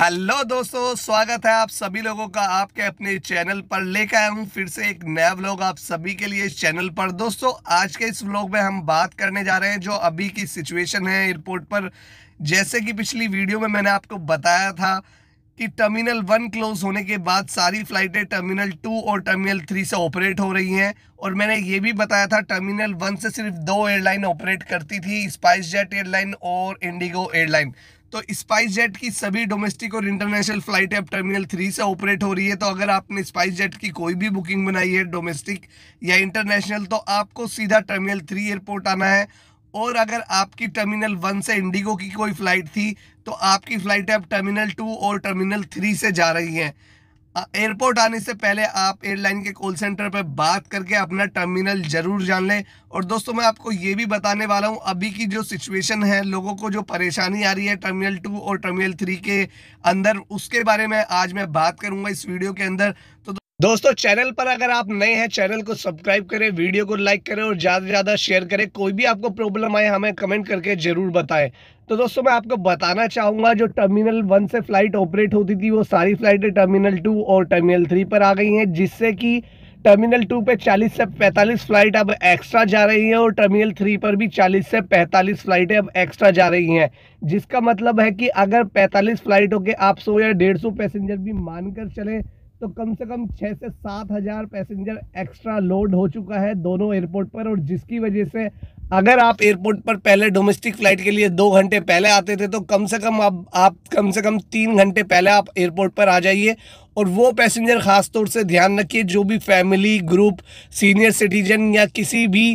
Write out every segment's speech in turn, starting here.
hello दोस्तों स्वागत है आप सभी लोगों का आपके अपने चैनल पर लेकर आया हूँ फिर से एक नया व्लॉग आप सभी के लिए इस चैनल पर दोस्तों आज के इस व्लॉग में हम बात करने जा रहे हैं जो अभी की सिचुएशन है एयरपोर्ट पर जैसे कि पिछली वीडियो में मैंने आपको बताया था कि टर्मिनल वन क्लोज होने के बाद सारी फ्लाइटें टर्मिनल टू और टर्मिनल थ्री से ऑपरेट हो रही हैं और मैंने ये भी बताया था टर्मिनल वन से सिर्फ दो एयरलाइन ऑपरेट करती थी स्पाइस जेट एयरलाइन और इंडिगो एयरलाइन तो स्पाइस जेट की सभी डोमेस्टिक और इंटरनेशनल फ्लाइटें अब टर्मिनल थ्री से ऑपरेट हो रही है तो अगर आपने स्पाइस जेट की कोई भी बुकिंग बनाई है डोमेस्टिक या इंटरनेशनल तो आपको सीधा टर्मिनल थ्री एयरपोर्ट आना है और अगर आपकी टर्मिनल वन से इंडिगो की कोई फ़्लाइट थी तो आपकी फ़्लाइटें अब टर्मिनल टू और टर्मिनल थ्री से जा रही हैं एयरपोर्ट आने से पहले आप एयरलाइन के कॉल सेंटर पर बात करके अपना टर्मिनल ज़रूर जान लें और दोस्तों मैं आपको ये भी बताने वाला हूँ अभी की जो सिचुएशन है लोगों को जो परेशानी आ रही है टर्मिनल टू और टर्मिनल थ्री के अंदर उसके बारे में आज मैं बात करूँगा इस वीडियो के अंदर तो दोस्तों चैनल पर अगर आप नए हैं चैनल को सब्सक्राइब करें वीडियो को लाइक करें और ज़्यादा से ज़्यादा शेयर करें कोई भी आपको प्रॉब्लम आए हमें कमेंट करके ज़रूर बताएं तो दोस्तों मैं आपको बताना चाहूँगा जो टर्मिनल वन से फ़्लाइट ऑपरेट होती थी वो सारी फ़्लाइटें टर्मिनल टू और टर्मिनल थ्री पर आ गई हैं जिससे कि टर्मिनल टू पर चालीस से पैंतालीस फ्लाइट अब एक्स्ट्रा जा रही हैं और टर्मिनल थ्री पर भी चालीस से पैंतालीस फ्लाइटें अब एक्स्ट्रा जा रही हैं जिसका मतलब है कि अगर पैंतालीस फ्लाइटों के आप सौ या डेढ़ पैसेंजर भी मान चलें तो कम से कम छः से सात हज़ार पैसेंजर एक्स्ट्रा लोड हो चुका है दोनों एयरपोर्ट पर और जिसकी वजह से अगर आप एयरपोर्ट पर पहले डोमेस्टिक फ़्लाइट के लिए दो घंटे पहले आते थे तो कम से कम आप आप कम से कम तीन घंटे पहले आप एयरपोर्ट पर आ जाइए और वो पैसेंजर ख़ास तौर से ध्यान रखिए जो भी फैमिली ग्रुप सीनियर सिटीजन या किसी भी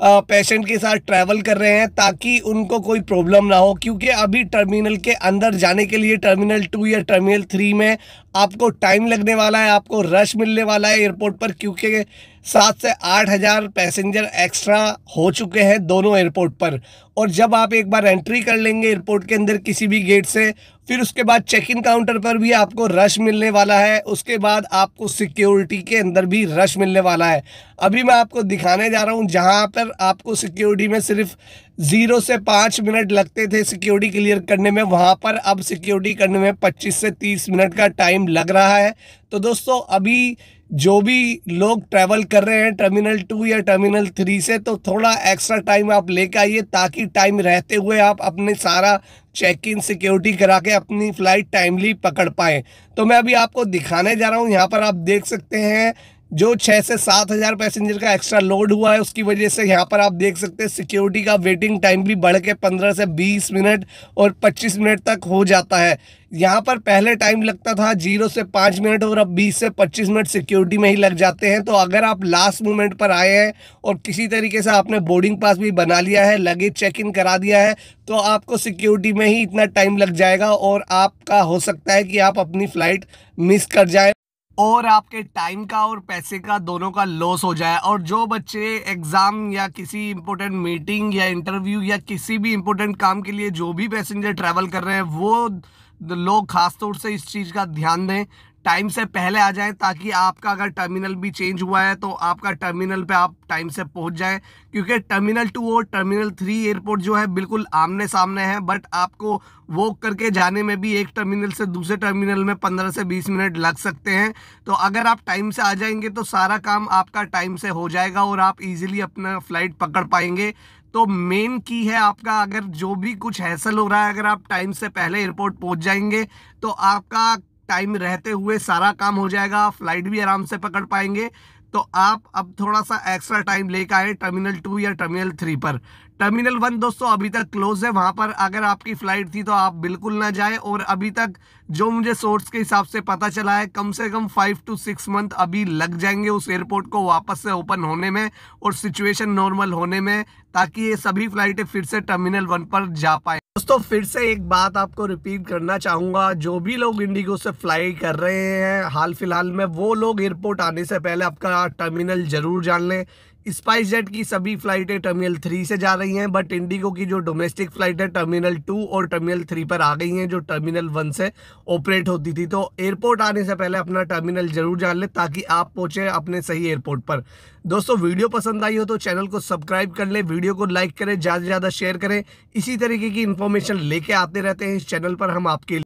पेशेंट के साथ ट्रैवल कर रहे हैं ताकि उनको कोई प्रॉब्लम ना हो क्योंकि अभी टर्मिनल के अंदर जाने के लिए टर्मिनल टू या टर्मिनल थ्री में आपको टाइम लगने वाला है आपको रश मिलने वाला है एयरपोर्ट पर क्योंकि सात से आठ हज़ार पैसेंजर एक्स्ट्रा हो चुके हैं दोनों एयरपोर्ट पर और जब आप एक बार एंट्री कर लेंगे एयरपोर्ट के अंदर किसी भी गेट से फिर उसके बाद चेक इन काउंटर पर भी आपको रश मिलने वाला है उसके बाद आपको सिक्योरिटी के अंदर भी रश मिलने वाला है अभी मैं आपको दिखाने जा रहा हूँ जहाँ पर सर आपको सिक्योरिटी में सिर्फ ज़ीरो से पाँच मिनट लगते थे सिक्योरिटी क्लियर करने में वहाँ पर अब सिक्योरिटी करने में पच्चीस से तीस मिनट का टाइम लग रहा है तो दोस्तों अभी जो भी लोग ट्रैवल कर रहे हैं टर्मिनल टू या टर्मिनल थ्री से तो थोड़ा एक्स्ट्रा टाइम आप लेकर आइए ताकि टाइम रहते हुए आप अपने सारा चेक इन सिक्योरिटी करा के अपनी फ़्लाइट टाइमली पकड़ पाएँ तो मैं अभी आपको दिखाने जा रहा हूँ यहाँ पर आप देख सकते हैं जो छः से सात हज़ार पैसेंजर का एक्स्ट्रा लोड हुआ है उसकी वजह से यहाँ पर आप देख सकते हैं सिक्योरिटी का वेटिंग टाइम भी बढ़ के पंद्रह से बीस मिनट और पच्चीस मिनट तक हो जाता है यहाँ पर पहले टाइम लगता था जीरो से पाँच मिनट और अब बीस से पच्चीस मिनट सिक्योरिटी में ही लग जाते हैं तो अगर आप लास्ट मोमेंट पर आए हैं और किसी तरीके से आपने बोर्डिंग पास भी बना लिया है लगेज चेक इन करा दिया है तो आपको सिक्योरिटी में ही इतना टाइम लग जाएगा और आपका हो सकता है कि आप अपनी फ़्लाइट मिस कर जाएँ और आपके टाइम का और पैसे का दोनों का लॉस हो जाए और जो बच्चे एग्ज़ाम या किसी इंपॉर्टेंट मीटिंग या इंटरव्यू या किसी भी इंपॉर्टेंट काम के लिए जो भी पैसेंजर ट्रैवल कर रहे हैं वो लोग खासतौर से इस चीज़ का ध्यान दें टाइम से पहले आ जाएं ताकि आपका अगर टर्मिनल भी चेंज हुआ है तो आपका टर्मिनल पे आप टाइम से पहुंच जाएं क्योंकि टर्मिनल टू और टर्मिनल थ्री एयरपोर्ट जो है बिल्कुल आमने सामने है बट आपको वॉक करके जाने में भी एक टर्मिनल से दूसरे टर्मिनल में पंद्रह से बीस मिनट लग सकते हैं तो अगर आप टाइम से आ जाएंगे तो सारा काम आपका टाइम से हो जाएगा और आप ईजिली अपना फ्लाइट पकड़ पाएंगे तो मेन की है आपका अगर जो भी कुछ हैसल हो रहा है अगर आप टाइम से पहले एयरपोर्ट पहुंच जाएंगे तो आपका टाइम रहते हुए सारा काम हो जाएगा फ्लाइट भी आराम से पकड़ पाएंगे तो आप अब थोड़ा सा एक्स्ट्रा टाइम लेकर आए टर्मिनल टू या टर्मिनल थ्री पर टर्मिनल वन दोस्तों अभी तक क्लोज है वहाँ पर अगर आपकी फ़्लाइट थी तो आप बिल्कुल ना जाए और अभी तक जो मुझे सोर्स के हिसाब से पता चला है कम से कम फाइव टू सिक्स मंथ अभी लग जाएंगे उस एयरपोर्ट को वापस से ओपन होने में और सिचुएशन नॉर्मल होने में ताकि ये सभी फ़्लाइटें फिर से टर्मिनल वन पर जा पाएँ दोस्तों फिर से एक बात आपको रिपीट करना चाहूँगा जो भी लोग इंडिगो से फ्लाई कर रहे हैं हाल फिलहाल में वो लोग एयरपोर्ट आने से पहले आपका टर्मिनल ज़रूर जान लें स्पाइस जेट की सभी फ्लाइटें टर्मिनल थ्री से जा रही हैं बट इंडिगो की जो डोमेस्टिक फ्लाइट है टर्मिनल टू और टर्मिनल थ्री पर आ गई हैं जो टर्मिनल वन से ऑपरेट होती थी तो एयरपोर्ट आने से पहले अपना टर्मिनल जरूर जान ले ताकि आप पहुंचे अपने सही एयरपोर्ट पर दोस्तों वीडियो पसंद आई हो तो चैनल को सब्सक्राइब कर लें वीडियो को लाइक करें ज़्यादा से ज़्यादा शेयर करें इसी तरीके की इन्फॉर्मेशन लेके आते रहते हैं इस चैनल पर हम आपके